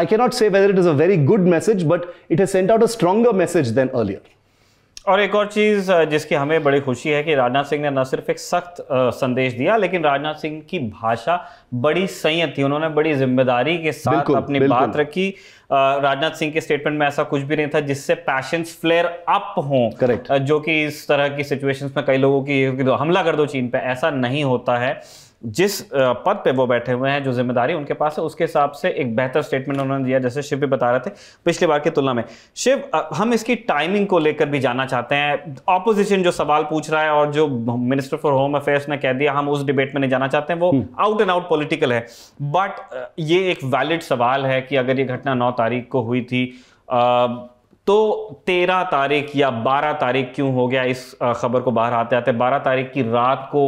I cannot say whether it is a very good message, but it has sent out a stronger message than earlier. और एक और चीज़ जिसकी हमें बड़ी खुशी है कि राजनाथ सिंह ने न सिर्फ एक सख्त संदेश दिया लेकिन राजनाथ सिंह की भाषा बड़ी संयत थी उन्होंने बड़ी जिम्मेदारी के साथ अपनी बात रखी राजनाथ सिंह के स्टेटमेंट में ऐसा कुछ भी नहीं था जिससे पैशन फ्लेयर अप हो करेक्ट जो कि इस तरह की सिचुएशंस में कई लोगों की हमला कर दो चीन पे ऐसा नहीं होता है जिस पद पे वो बैठे हुए हैं जो जिम्मेदारी उनके पास है उसके हिसाब से एक बेहतर स्टेटमेंट उन्होंने दिया जैसे शिव भी बता रहे थे पिछले बार की तुलना में शिव हम इसकी टाइमिंग को लेकर भी जानना चाहते हैं ऑपोजिशन जो सवाल पूछ रहा है और जो मिनिस्टर फॉर होम अफेयर्स ने कह दिया हम उस डिबेट में नहीं जाना चाहते हैं वो आउट एंड आउट पोलिटिकल है बट ये एक वैलिड सवाल है कि अगर ये घटना नौ तारीख को हुई थी तो तेरह तारीख या बारह तारीख क्यों हो गया इस खबर को बाहर आते आते बारह तारीख की रात को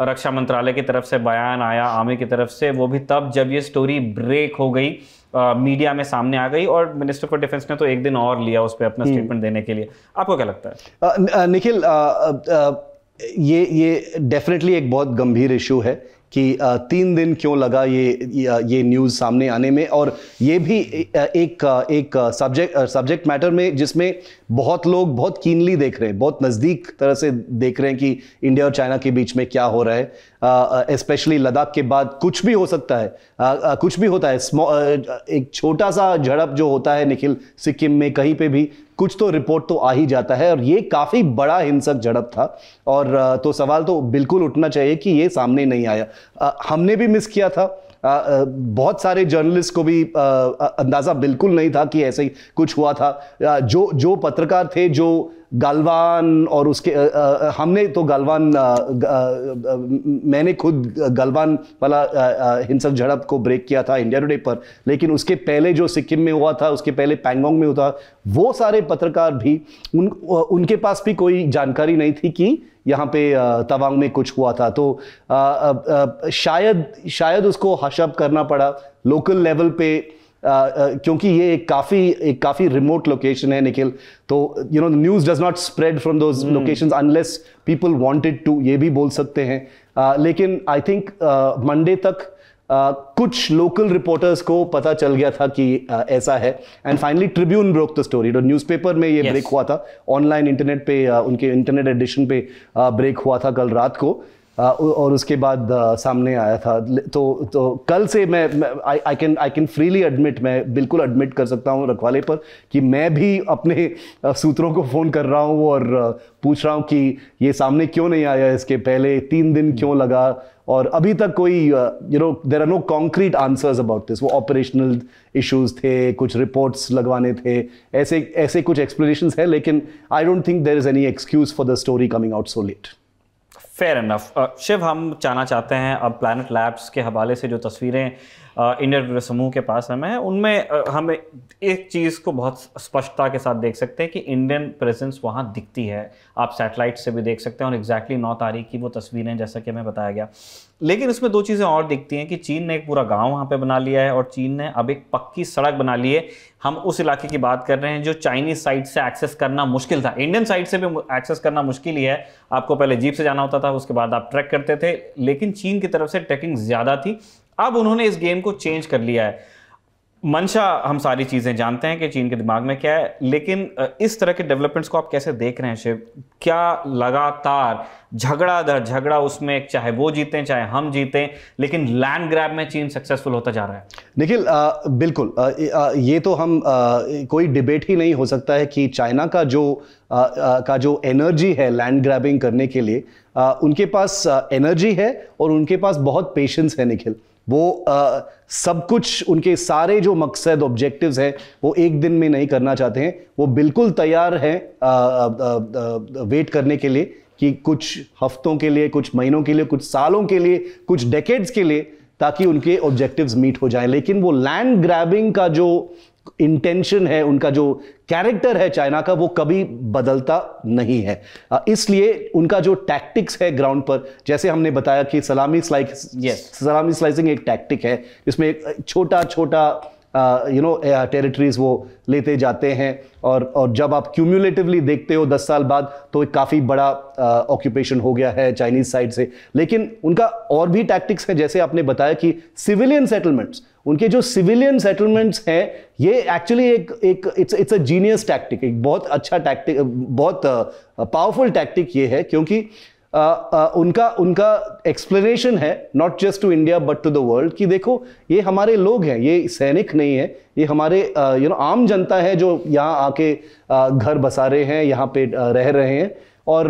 रक्षा मंत्रालय की तरफ से बयान आया आर्मी की तरफ से वो भी तब जब ये स्टोरी ब्रेक हो गई मीडिया में सामने आ गई और मिनिस्टर फॉर डिफेंस ने तो एक दिन और लिया उस पर अपना स्टेटमेंट हम्म। देने के लिए आपको क्या लगता है निखिल ये ये डेफिनेटली एक बहुत गंभीर इशू है कि तीन दिन क्यों लगा ये ये न्यूज़ सामने आने में और ये भी एक एक सब्जेक्ट सब्जेक्ट मैटर में जिसमें बहुत लोग बहुत कीनली देख रहे हैं बहुत नज़दीक तरह से देख रहे हैं कि इंडिया और चाइना के बीच में क्या हो रहा है स्पेशली लद्दाख के बाद कुछ भी हो सकता है आ, आ, कुछ भी होता है एक छोटा सा झड़प जो होता है निखिल सिक्किम में कहीं पे भी कुछ तो रिपोर्ट तो आ ही जाता है और ये काफ़ी बड़ा हिंसक झड़प था और तो सवाल तो बिल्कुल उठना चाहिए कि ये सामने नहीं आया हमने भी मिस किया था बहुत सारे जर्नलिस्ट को भी अंदाज़ा बिल्कुल नहीं था कि ऐसे ही कुछ हुआ था जो जो पत्रकार थे जो गलवान और उसके आ, आ, हमने तो गलवान आ, मैंने खुद गलवान वाला हिंसक झड़प को ब्रेक किया था इंडिया टुडे पर लेकिन उसके पहले जो सिक्किम में हुआ था उसके पहले पैंगोंग में हुआ था वो सारे पत्रकार भी उन उनके पास भी कोई जानकारी नहीं थी कि यहाँ पे तवांग में कुछ हुआ था तो शायद शायद उसको हशअप करना पड़ा लोकल लेवल पे Uh, uh, क्योंकि ये एक काफ़ी एक काफ़ी रिमोट लोकेशन है निखिल तो you know news does not spread from those location unless people wanted to ये भी बोल सकते हैं uh, लेकिन आई थिंक मंडे तक Uh, कुछ लोकल रिपोर्टर्स को पता चल गया था कि uh, ऐसा है and finally Tribune broke the story तो न्यूज़पेपर में ये yes. ब्रेक हुआ था ऑनलाइन इंटरनेट पे uh, उनके इंटरनेट एडिशन पे ब्रेक uh, हुआ था कल रात को और उसके बाद सामने आया था तो तो कल से मैं I can I can freely admit मैं बिल्कुल एडमिट कर सकता हूँ रखवाले पर कि मैं भी अपने सूत्रों को फ़ोन कर रहा हूँ और पूछ रहा हूँ कि ये सामने क्यों नहीं आया इसके पहले तीन दिन क्यों लगा और अभी तक कोई you know there are no concrete answers about this वो ऑपरेशनल इश्यूज थे कुछ रिपोर्ट्स लगवाने थे ऐसे ऐसे कुछ एक्सप्लेनेशन है लेकिन I don't think there is any excuse for the story coming out so late fair enough Shiv हम जाना चाहते हैं अब प्लानट लैब्स के हवाले से जो तस्वीरें इंडियन uh, समूह के पास हमें हैं उनमें uh, हम एक चीज़ को बहुत स्पष्टता के साथ देख सकते हैं कि इंडियन प्रेजेंस वहाँ दिखती है आप सैटेलाइट से भी देख सकते हैं और एग्जैक्टली नौ तारीख की वो तस्वीरें जैसा कि हमें बताया गया लेकिन इसमें दो चीज़ें और दिखती हैं कि चीन ने एक पूरा गांव वहाँ पे बना लिया है और चीन ने अब एक पक्की सड़क बना ली है हम उस इलाके की बात कर रहे हैं जो चाइनीज साइड से एक्सेस करना मुश्किल था इंडियन साइड से भी एक्सेस करना मुश्किल ही है आपको पहले जीप से जाना होता था उसके बाद आप ट्रैक करते थे लेकिन चीन की तरफ से ट्रैकिंग ज़्यादा थी अब उन्होंने इस गेम को चेंज कर लिया है मंशा हम सारी चीज़ें जानते हैं कि चीन के दिमाग में क्या है लेकिन इस तरह के डेवलपमेंट्स को आप कैसे देख रहे हैं शिव क्या लगातार झगड़ा दर झगड़ा उसमें चाहे वो जीतें चाहे हम जीतें लेकिन लैंड ग्रैब में चीन सक्सेसफुल होता जा रहा है निखिल बिल्कुल आ, ये तो हम आ, कोई डिबेट ही नहीं हो सकता है कि चाइना का जो आ, आ, का जो एनर्जी है लैंड ग्रैबिंग करने के लिए आ, उनके पास एनर्जी है और उनके पास बहुत पेशेंस है निखिल वो आ, सब कुछ उनके सारे जो मकसद ऑब्जेक्टिव्स हैं वो एक दिन में नहीं करना चाहते हैं वो बिल्कुल तैयार हैं वेट करने के लिए कि कुछ हफ्तों के लिए कुछ महीनों के लिए कुछ सालों के लिए कुछ डेकेड्स के लिए ताकि उनके ऑब्जेक्टिव्स मीट हो जाएं लेकिन वो लैंड ग्रैबिंग का जो इंटेंशन है उनका जो कैरेक्टर है चाइना का वो कभी बदलता नहीं है इसलिए उनका जो टैक्टिक्स है ग्राउंड पर जैसे हमने बताया कि salami slice yes. Salami slicing एक टैक्टिक है इसमें एक छोटा छोटा यू नो टेरिटरीज वो लेते जाते हैं और और जब आप क्यूमुलेटिवली देखते हो दस साल बाद तो एक काफ़ी बड़ा ऑक्यूपेशन uh, हो गया है चाइनीज साइड से लेकिन उनका और भी टैक्टिक्स हैं जैसे आपने बताया कि सिविलियन सेटलमेंट्स उनके जो सिविलियन सेटलमेंट्स हैं ये एक्चुअली एक एक it's it's a genius tactic एक बहुत अच्छा टैक्टिक बहुत पावरफुल uh, टैक्टिक ये है क्योंकि uh, उनका उनका एक्सप्लेनेशन है not just to India but to the world कि देखो ये हमारे लोग हैं ये सैनिक नहीं है ये हमारे यू नो आम जनता है जो यहाँ आके घर बसा रहे हैं यहाँ पे रह रहे हैं और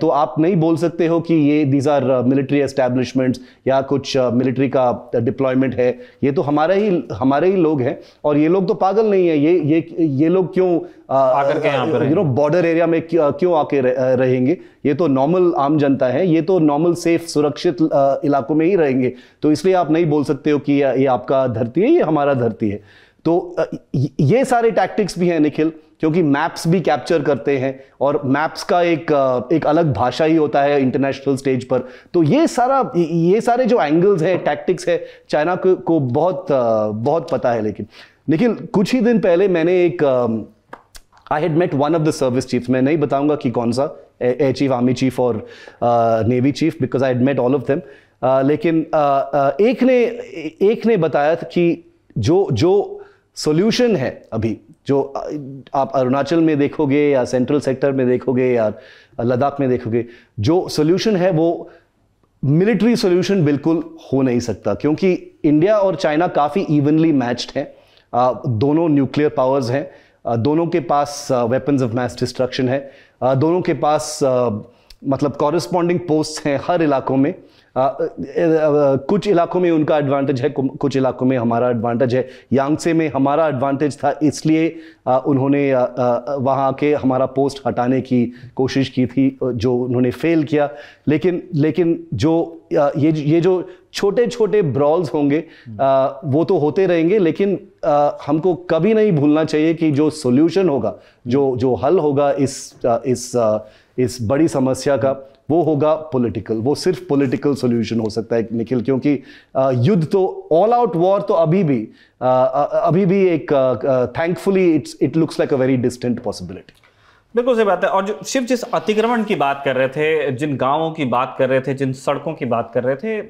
तो आप नहीं बोल सकते हो कि ये दीज आर मिलिट्री एस्टैब्लिशमेंट्स या कुछ मिलिट्री का डिप्लॉयमेंट है ये तो हमारा ही हमारे ही लोग हैं और ये लोग तो पागल नहीं है ये ये ये लोग क्यों आकर के यू नो बॉर्डर एरिया में क्यों आके रहेंगे ये तो नॉर्मल आम जनता है ये तो नॉर्मल सेफ सुरक्षित इलाकों में ही रहेंगे तो इसलिए आप नहीं बोल सकते हो कि ये आपका धरती है ये हमारा धरती है तो ये सारे टैक्टिक्स भी हैं निखिल क्योंकि मैप्स भी कैप्चर करते हैं और मैप्स का एक एक अलग भाषा ही होता है इंटरनेशनल स्टेज पर तो ये सारा ये सारे जो एंगल्स है टैक्टिक्स है चाइना को, को बहुत बहुत पता है लेकिन लेकिन कुछ ही दिन पहले मैंने एक I had met one of the service chief मैं नहीं बताऊंगा कि कौन सा एयर चीफ आर्मी चीफ और navy chief because I had met all of them लेकिन uh, uh, एक ने एक ने बताया कि जो जो सॉल्यूशन है अभी जो आप अरुणाचल में देखोगे या सेंट्रल सेक्टर में देखोगे या लद्दाख में देखोगे जो सॉल्यूशन है वो मिलिट्री सॉल्यूशन बिल्कुल हो नहीं सकता क्योंकि इंडिया और चाइना काफ़ी इवनली मैच्ड हैं दोनों न्यूक्लियर पावर्स हैं दोनों के पास वेपन्स ऑफ मैस डिस्ट्रक्शन है दोनों के पास मतलब कॉरस्पॉन्डिंग पोस्ट हैं हर इलाकों में कुछ इलाकों में उनका एडवांटेज है कुछ इलाकों में हमारा एडवांटेज है यांगसे में हमारा एडवांटेज था इसलिए उन्होंने वहाँ के हमारा पोस्ट हटाने की कोशिश की थी जो उन्होंने फेल किया लेकिन लेकिन जो ये ये जो छोटे छोटे ब्रॉल्स होंगे वो तो होते रहेंगे लेकिन हमको कभी नहीं भूलना चाहिए कि जो सोल्यूशन होगा जो जो हल होगा इस इस इस बड़ी समस्या का वो होगा पॉलिटिकल वो सिर्फ पॉलिटिकल सोल्यूशन हो सकता है निखिल क्योंकि युद्ध तो ऑल आउट वॉर तो अभी भी अभी भी एक thankfully it's it looks like a very distant possibility बिल्कुल सही बात है और जो शिव जिस अतिक्रमण की बात कर रहे थे जिन गांवों की बात कर रहे थे जिन सड़कों की बात कर रहे थे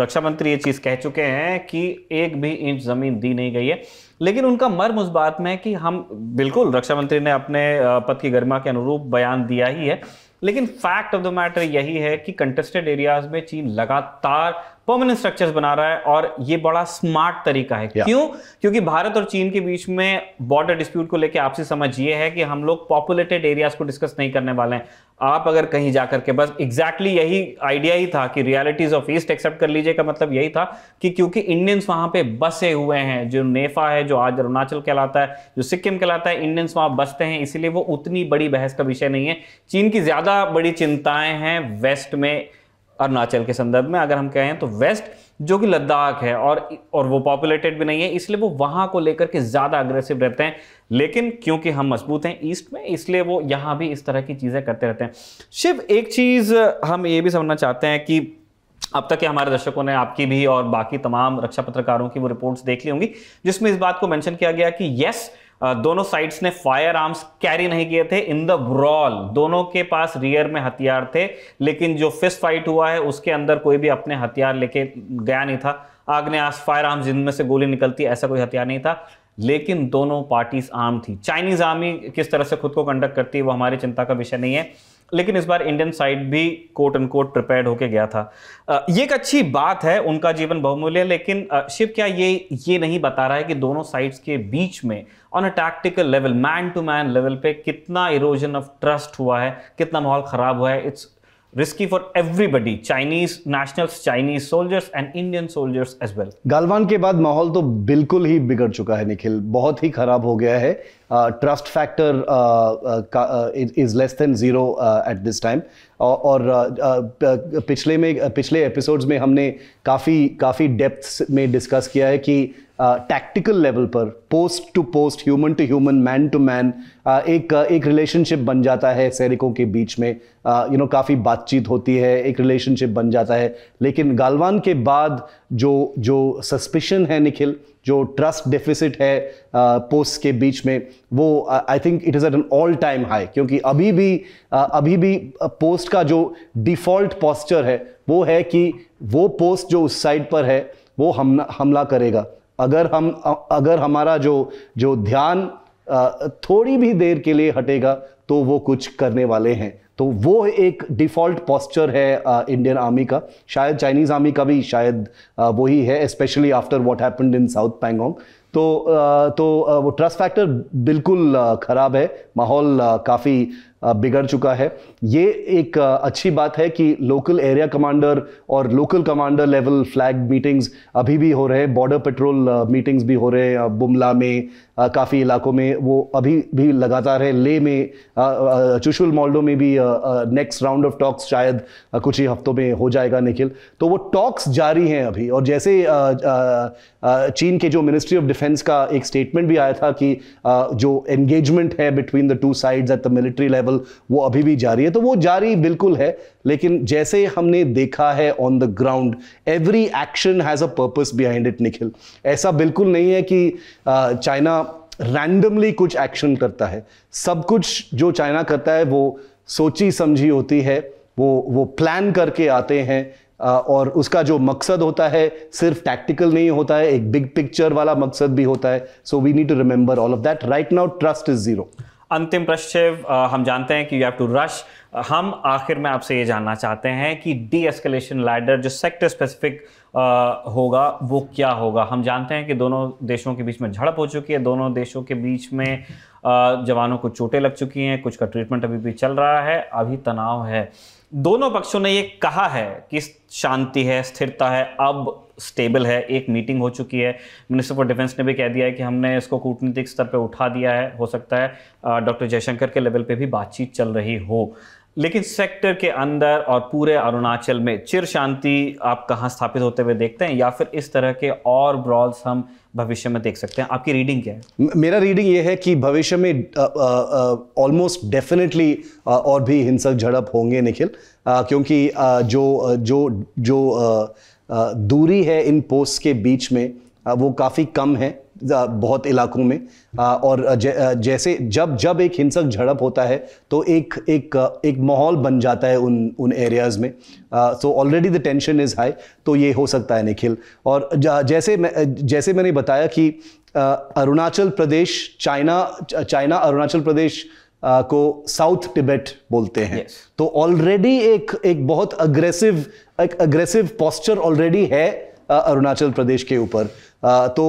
रक्षा मंत्री ये चीज़ कह चुके हैं कि एक भी इंच ज़मीन दी नहीं गई है लेकिन उनका मर्म उस बात में है कि हम बिल्कुल रक्षा मंत्री ने अपने पद की गरिमा के अनुरूप बयान दिया ही है लेकिन फैक्ट ऑफ द मैटर यही है कि कंटेस्टेड एरियाज में चीन लगातार परमानेंट स्ट्रक्चर्स बना रहा है और ये बड़ा स्मार्ट तरीका है क्यों क्योंकि भारत और चीन के बीच में बॉर्डर डिस्प्यूट को लेकर आपसे समझ ये है कि हम लोग पॉपुलेटेड एरियाज को डिस्कस नहीं करने वाले हैं आप अगर कहीं जाकर के बस एग्जैक्टली exactly यही आइडिया ही था कि रियलिटीज ऑफ ईस्ट एक्सेप्ट कर लीजिए का मतलब यही था कि क्योंकि इंडियंस वहां पे बसे हुए हैं जो नेफा है जो आज अरुणाचल कहलाता है जो सिक्किम कहलाता है इंडियंस वहां बसते हैं इसीलिए वो उतनी बड़ी बहस का विषय नहीं है चीन की ज्यादा बड़ी चिंताएं हैं वेस्ट में अरुणाचल के संदर्भ में अगर हम कहें तो वेस्ट जो कि लद्दाख है और और वो पॉपुलेटेड भी नहीं है इसलिए वो वहां को लेकर के ज़्यादा अग्रेसिव रहते हैं लेकिन क्योंकि हम मजबूत हैं ईस्ट में इसलिए वो यहां भी इस तरह की चीज़ें करते रहते हैं शिव एक चीज़ हम ये भी समझना चाहते हैं कि अब तक के हमारे दर्शकों ने आपकी भी और बाकी तमाम रक्षा पत्रकारों की वो रिपोर्ट्स देख ली होंगी जिसमें इस बात को मेंशन किया गया कि यस दोनों साइड्स ने फायर आर्म्स कैरी नहीं किए थे इन द ब्रॉल दोनों के पास रियर में हथियार थे लेकिन जो फिस्ट फाइट हुआ है उसके अंदर कोई भी अपने हथियार लेके गया नहीं था आज फायर आर्म्स जिनमें से गोली निकलती ऐसा कोई हथियार नहीं था लेकिन दोनों पार्टीज आर्म थी चाइनीज आर्मी किस तरह से खुद को कंडक्ट करती है वो हमारी चिंता का विषय नहीं है लेकिन इस बार इंडियन साइड भी कोट एंड कोट प्रिपेयर होके गया था ये एक अच्छी बात है उनका जीवन बहुमूल्य लेकिन शिव क्या ये ये नहीं बता रहा है कि दोनों साइड्स के बीच में on a tactical level man to man level पे कितना इरोजन ऑफ ट्रस्ट हुआ है कितना माहौल खराब हुआ है it's risky for everybody Chinese nationals Chinese soldiers and Indian soldiers as well Galwan के बाद माहौल तो बिल्कुल ही बिगड़ चुका है निखिल बहुत ही खराब हो गया है trust factor is less than zero at this time और uh, uh, पिछले में uh, पिछले एपिसोड्स में हमने काफ़ी काफ़ी डेप्थ में डिस्कस किया है कि टैक्टिकल uh, लेवल पर post to post human to human man to man एक uh, एक रिलेशनशिप बन जाता है सैनिकों के बीच में you uh, know you know, काफ़ी बातचीत होती है एक रिलेशनशिप बन जाता है लेकिन गालवान के बाद जो जो सस्पिशन है निखिल जो ट्रस्ट डेफिसिट है पोस्ट uh, के बीच में वो I think it is at an all time high क्योंकि अभी भी uh, अभी भी पोस्ट uh, का जो डिफ़ॉल्ट पॉस्चर है वो है कि वो पोस्ट जो उस साइड पर है वो हम हमला करेगा अगर हम अगर हमारा जो जो ध्यान थोड़ी भी देर के लिए हटेगा तो वो कुछ करने वाले हैं तो वो एक डिफ़ॉल्ट पॉस्चर है इंडियन uh, आर्मी का शायद चाइनीज़ आर्मी का भी शायद uh, वही है specially after what happened in south Pangong तो uh, तो वो ट्रस्ट फैक्टर बिल्कुल ख़राब है माहौल काफ़ी बिगड़ चुका है ये एक अच्छी बात है कि लोकल एरिया कमांडर और local commander level flag meetings अभी भी हो रहे हैं बॉर्डर पेट्रोल मीटिंग्स भी हो रहे हैं बुमला में काफ़ी इलाकों में वो अभी भी लगातार है ले में चुशुल मॉल्डो में भी नेक्स्ट राउंड ऑफ टॉक्स शायद कुछ ही हफ्तों में हो जाएगा निखिल तो वो टॉक्स जारी हैं अभी और जैसे चीन के जो मिनिस्ट्री ऑफ डिफेंस का एक स्टेटमेंट भी आया था कि जो एंगेजमेंट है between the two sides at the military level level वो अभी भी जारी है तो वो जारी बिल्कुल है लेकिन जैसे हमने देखा है on the ground every action has a purpose behind it Nikhil ऐसा बिल्कुल नहीं है कि चाइना रैंडमली कुछ एक्शन करता है सब कुछ जो चाइना करता है वो सोची समझी होती है वो वो प्लान करके आते हैं और उसका जो मकसद होता है सिर्फ टैक्टिकल नहीं होता है एक बिग पिक्चर वाला मकसद भी होता है so we need to remember all of that right now trust is zero अंतिम प्रश्न हम जानते हैं कि यू हैव टू रश हम आखिर में आपसे ये जानना चाहते हैं कि डी एस्केलेशन लैडर जो सेक्टर स्पेसिफिक होगा वो क्या होगा हम जानते हैं कि दोनों देशों के बीच में झड़प हो चुकी है दोनों देशों के बीच में जवानों को चोटें लग चुकी हैं कुछ का ट्रीटमेंट अभी भी चल रहा है अभी तनाव है दोनों पक्षों ने ये कहा है कि शांति है स्थिरता है अब स्टेबल है एक मीटिंग हो चुकी है मिनिस्टर फॉर डिफेंस ने भी कह दिया है कि हमने इसको कूटनीतिक स्तर पर उठा दिया है हो सकता है डॉक्टर जयशंकर के लेवल पर भी बातचीत चल रही हो लेकिन सेक्टर के अंदर और पूरे अरुणाचल में चिर शांति आप कहाँ स्थापित होते हुए देखते हैं या फिर इस तरह के और ब्रॉल्स हम भविष्य में देख सकते हैं आपकी रीडिंग क्या है मेरा रीडिंग ये है कि भविष्य में ऑलमोस्ट डेफिनेटली और भी हिंसक झड़प होंगे निखिल आ, क्योंकि आ, जो जो जो आ, दूरी है इन पोस्ट के बीच में वो काफ़ी कम है बहुत इलाकों में और जैसे जब जब एक हिंसक झड़प होता है तो एक एक एक माहौल बन जाता है उन उन एरियाज़ में so already the tension is high तो ये हो सकता है निखिल और जैसे मैं जैसे मैंने बताया कि अरुणाचल प्रदेश चाइना चाइना अरुणाचल प्रदेश को साउथ टिबेट बोलते हैं yes. तो ऑलरेडी एक एक बहुत अग्रेसिव एक अग्रेसिव पॉस्चर ऑलरेडी है अरुणाचल प्रदेश के ऊपर तो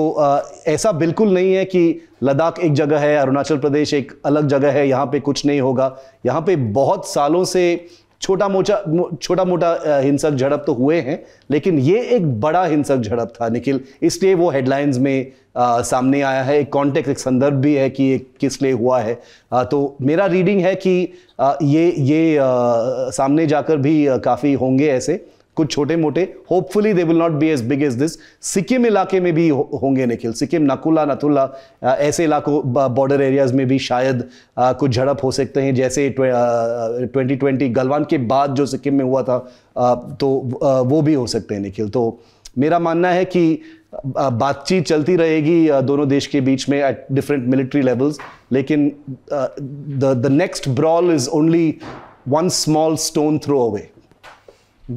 ऐसा बिल्कुल नहीं है कि लद्दाख एक जगह है अरुणाचल प्रदेश एक अलग जगह है यहाँ पे कुछ नहीं होगा यहाँ पे बहुत सालों से छोटा मोटा छोटा मोटा हिंसक झड़प तो हुए हैं लेकिन ये एक बड़ा हिंसक झड़प था निखिल इसलिए वो हेडलाइंस में आ, सामने आया है एक कॉन्टेक्ट एक संदर्भ भी है कि ये किस लिए हुआ है आ, तो मेरा रीडिंग है कि आ, ये ये आ, सामने जाकर भी काफ़ी होंगे ऐसे कुछ छोटे मोटे hopefully they will not be as big as this Sikkim इलाके में भी हो, होंगे निखिल सिक्किम नकुला नथुला ऐसे इलाकों बॉर्डर एरियाज में भी शायद आ, कुछ झड़प हो सकते हैं जैसे ट्वेंटी ट्वेंटी गलवान के बाद जो सिक्किम में हुआ था आ, तो आ, वो भी हो सकते हैं निखिल तो मेरा मानना है कि बातचीत चलती रहेगी दोनों देश के बीच में एट डिफरेंट मिलिट्री लेवल्स लेकिन the next brawl is only one small stone throw away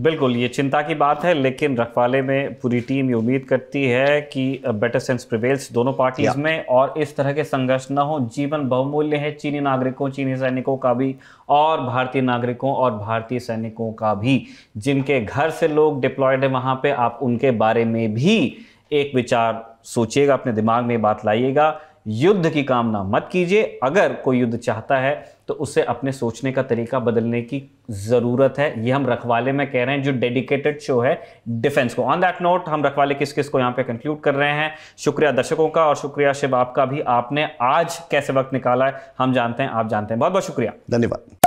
बिल्कुल ये चिंता की बात है लेकिन रखवाले में पूरी टीम ये उम्मीद करती है कि बेटर सेंस प्रिवेल्स दोनों पार्टीज में और इस तरह के संघर्ष न हो जीवन बहुमूल्य है चीनी नागरिकों चीनी सैनिकों का भी और भारतीय नागरिकों और भारतीय सैनिकों का भी जिनके घर से लोग डिप्लॉयड है वहाँ पर आप उनके बारे में भी एक विचार सोचिएगा अपने दिमाग में बात लाइएगा युद्ध की कामना मत कीजिए अगर कोई युद्ध चाहता है तो उससे अपने सोचने का तरीका बदलने की ज़रूरत है ये हम रखवाले में कह रहे हैं जो डेडिकेटेड शो है डिफेंस को ऑन दैट नोट हम रखवाले किस किस को यहाँ पे कंक्लूड कर रहे हैं शुक्रिया दर्शकों का और शुक्रिया शिव आपका भी आपने आज कैसे वक्त निकाला है हम जानते हैं आप जानते हैं बहुत बहुत शुक्रिया धन्यवाद